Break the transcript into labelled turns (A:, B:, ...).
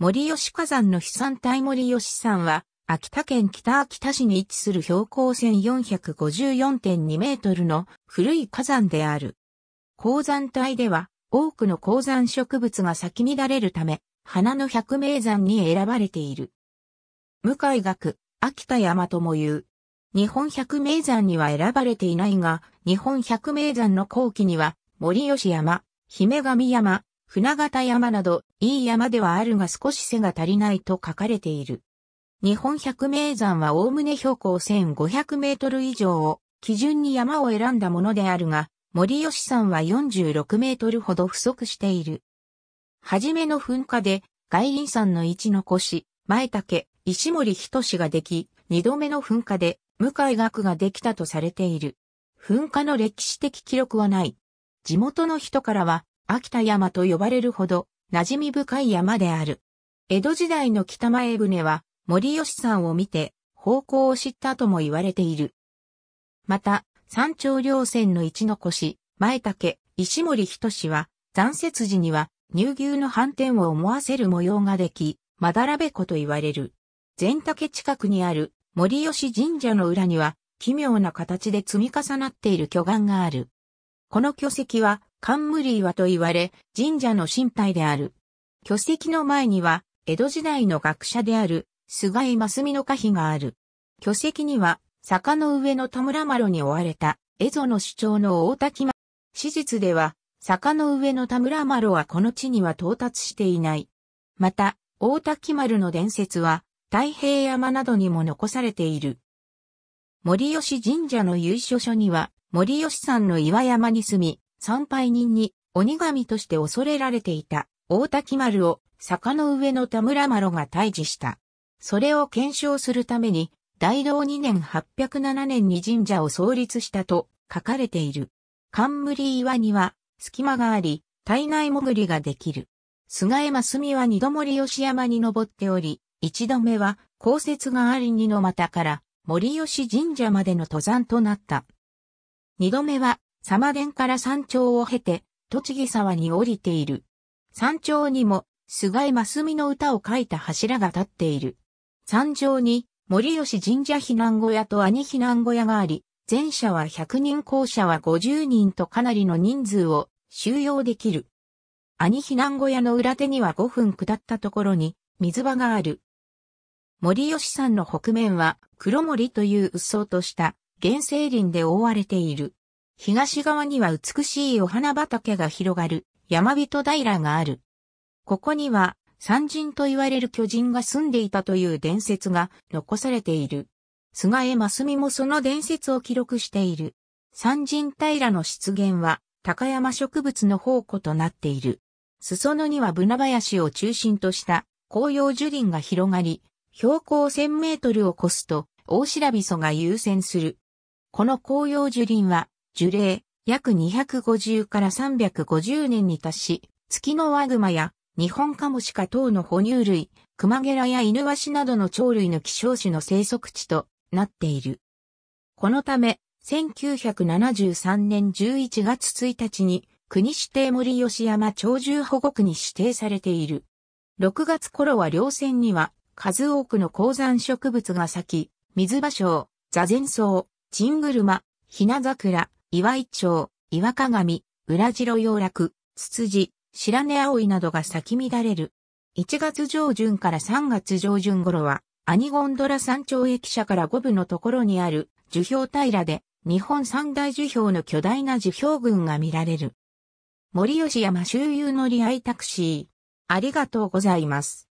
A: 森吉火山の飛散体森吉山は、秋田県北秋田市に位置する標高1454.2メートルの古い火山である。鉱山帯では、多くの鉱山植物が咲き乱れるため、花の百名山に選ばれている。向井学、秋田山とも言う。日本百名山には選ばれていないが、日本百名山の後期には、森吉山、姫神山、船形山など、いい山ではあるが少し背が足りないと書かれている。日本百名山は概ね標高1500メートル以上を基準に山を選んだものであるが、森吉山は46メートルほど不足している。はじめの噴火で、外輪山の位置残し、前竹、石森仁ができ、二度目の噴火で、向井学ができたとされている。噴火の歴史的記録はない。地元の人からは、秋田山と呼ばれるほど馴染み深い山である。江戸時代の北前船は森吉山を見て方向を知ったとも言われている。また、山頂稜線の一の腰、前竹、石森仁は、残雪時には乳牛の反転を思わせる模様ができ、まだらべこと言われる。前竹近くにある森吉神社の裏には、奇妙な形で積み重なっている巨岩がある。この巨石は、冠岩と言われ、神社の神体である。巨石の前には、江戸時代の学者である、菅井正美の歌碑がある。巨石には、坂の上の田村呂に追われた、江戸の主張の大滝間。史実では、坂の上の田村呂はこの地には到達していない。また、大滝丸の伝説は、太平山などにも残されている。森吉神社の由緒書には、森吉さんの岩山に住み、参拝人に鬼神として恐れられていた大滝丸を坂の上の田村麻呂が退治した。それを検証するために大道2年807年に神社を創立したと書かれている。冠岩には隙間があり、体内潜りができる。菅山澄は二度森吉山に登っており、一度目は降雪があり二の股から森吉神社までの登山となった。二度目はサマデンから山頂を経て、栃木沢に降りている。山頂にも、菅井正美の歌を書いた柱が立っている。山上に、森吉神社避難小屋と兄避難小屋があり、前者は100人後者は50人とかなりの人数を収容できる。兄避難小屋の裏手には5分下ったところに水場がある。森吉山の北面は黒森という鬱蒼とした原生林で覆われている。東側には美しいお花畑が広がる山人平がある。ここには山人と言われる巨人が住んでいたという伝説が残されている。菅江真澄もその伝説を記録している。山人平の出現は高山植物の宝庫となっている。裾野にはブナ林を中心とした紅葉樹林が広がり、標高1000メートルを越すと大白磯が優先する。この紅葉樹林は樹齢、約250から350年に達し、月のワグマや、日本カモシカ等の哺乳類、クマゲラやイヌワシなどの鳥類の希少種の生息地となっている。このため、1973年11月1日に、国指定森吉山鳥獣保護区に指定されている。6月頃は稜線には、数多くの高山植物が咲き、水芭蕉、座禅草、チングルマ、ひな桜、岩井町、岩鏡、裏白洋楽、つつじ、白根葵などが咲き乱れる。1月上旬から3月上旬頃は、アニゴンドラ山頂駅舎から五部のところにある樹氷平で、日本三大樹氷の巨大な樹氷群が見られる。森吉山周遊乗り合いタクシー。ありがとうございます。